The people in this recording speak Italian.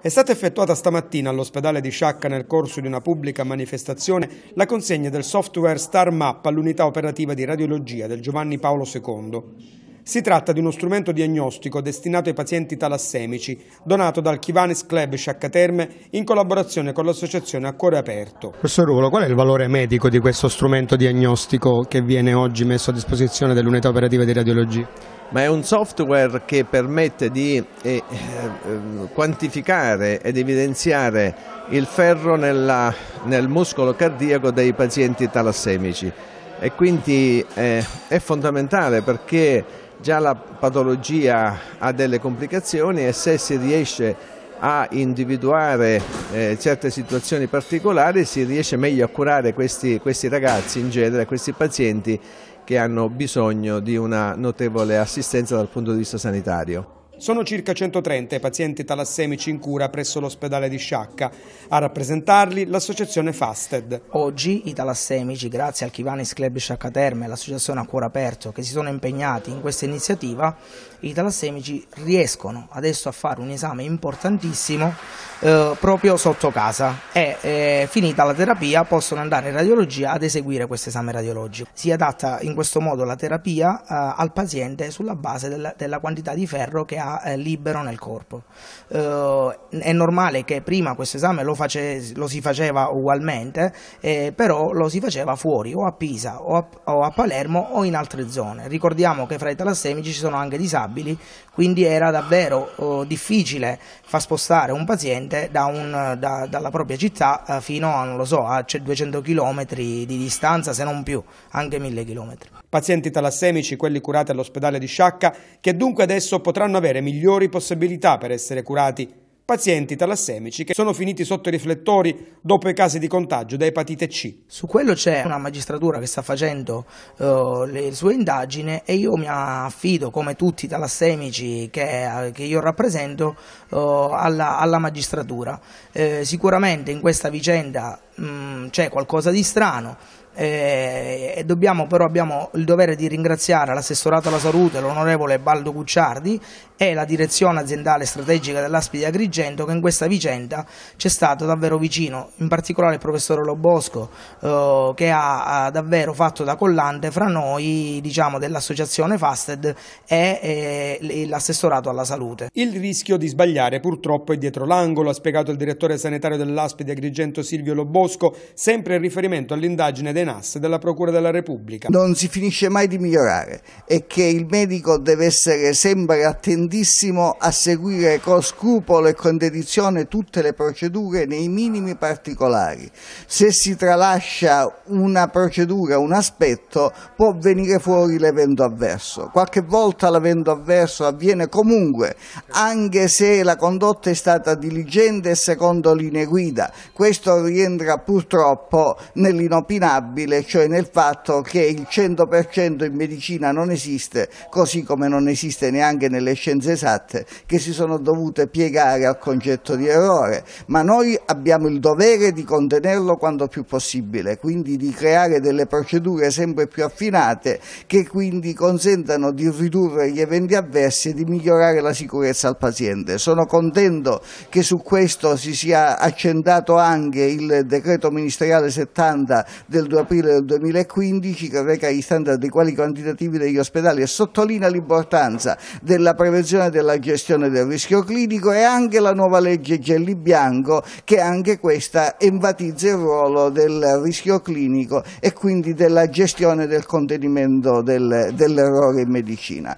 È stata effettuata stamattina all'ospedale di Sciacca nel corso di una pubblica manifestazione la consegna del software Star Map all'unità operativa di radiologia del Giovanni Paolo II. Si tratta di uno strumento diagnostico destinato ai pazienti talassemici, donato dal Kivanis Club Terme in collaborazione con l'associazione A Cuore Aperto. Professor Ruolo, qual è il valore medico di questo strumento diagnostico che viene oggi messo a disposizione dell'unità operativa di radiologia? ma è un software che permette di eh, eh, quantificare ed evidenziare il ferro nella, nel muscolo cardiaco dei pazienti talassemici e quindi eh, è fondamentale perché già la patologia ha delle complicazioni e se si riesce a individuare eh, certe situazioni particolari si riesce meglio a curare questi, questi ragazzi in genere, questi pazienti che hanno bisogno di una notevole assistenza dal punto di vista sanitario. Sono circa 130 i pazienti talassemici in cura presso l'ospedale di Sciacca. A rappresentarli l'associazione Fasted. Oggi i talassemici, grazie al Kivanis Club Sciacca Terme e l'associazione a cuore aperto che si sono impegnati in questa iniziativa, i talassemici riescono adesso a fare un esame importantissimo eh, proprio sotto casa e eh, finita la terapia possono andare in radiologia ad eseguire questo esame radiologico. Si adatta in questo modo la terapia eh, al paziente sulla base della, della quantità di ferro che ha eh, libero nel corpo. Uh, è normale che prima questo esame lo, lo si faceva ugualmente, eh, però lo si faceva fuori o a Pisa o a, o a, Palermo o in altre zone. Ricordiamo che fra i talassemici ci sono anche disabili, quindi era davvero uh, difficile far spostare un paziente da un, da, dalla propria città eh, fino a, so, a 200 cioè, km di distanza, se non più, anche 1000 km pazienti talassemici, quelli curati all'ospedale di Sciacca, che dunque adesso potranno avere migliori possibilità per essere curati, pazienti talassemici che sono finiti sotto i riflettori dopo i casi di contagio da epatite C. Su quello c'è una magistratura che sta facendo uh, le sue indagini e io mi affido, come tutti i talassemici che, eh, che io rappresento, uh, alla, alla, magistratura. Eh, sicuramente in questa vicenda mm, c'è qualcosa di strano, eh, dobbiamo, però abbiamo il dovere di ringraziare l'assessorato alla salute, l'onorevole Baldo Cucciardi e la direzione aziendale strategica dell'Aspi di Agrigento che in questa vicenda c'è stato davvero vicino, in particolare il professore Lobosco eh, che ha, ha, davvero fatto da collante fra noi diciamo, dell'associazione Fasted e eh, l'assessorato alla salute. Il rischio di sbagliare purtroppo è dietro l'angolo, ha spiegato il direttore sanitario dell'Aspi di Agrigento Silvio Lobosco, sempre in riferimento all'indagine del Nas della Procura della Repubblica. Non si finisce mai di migliorare e che il medico deve essere sempre attentissimo a seguire con scrupolo e con dedizione tutte le procedure nei minimi particolari. Se si tralascia una procedura, un aspetto, può venire fuori l'evento avverso. Qualche volta l'evento avverso avviene comunque, anche se la condotta è stata diligente e secondo linee guida. Questo rientra purtroppo nell'inopinabile innegabile, cioè nel fatto che il 100% in medicina non esiste, così come non esiste neanche nelle scienze esatte, che si sono dovute piegare al concetto di errore, ma noi abbiamo il dovere di contenerlo quanto più possibile, quindi di creare delle procedure sempre più affinate che quindi consentano di ridurre gli eventi avversi e di migliorare la sicurezza al paziente. Sono contento che su questo si sia accentato anche il decreto ministeriale 70 del 2000 aprile del 2015 che reca gli standard dei quali quantitativi degli ospedali e sottolinea l'importanza della prevenzione e della gestione del rischio clinico e anche la nuova legge Gelli Bianco che anche questa enfatizza il ruolo del rischio clinico e quindi della gestione del contenimento del, dell'errore in medicina.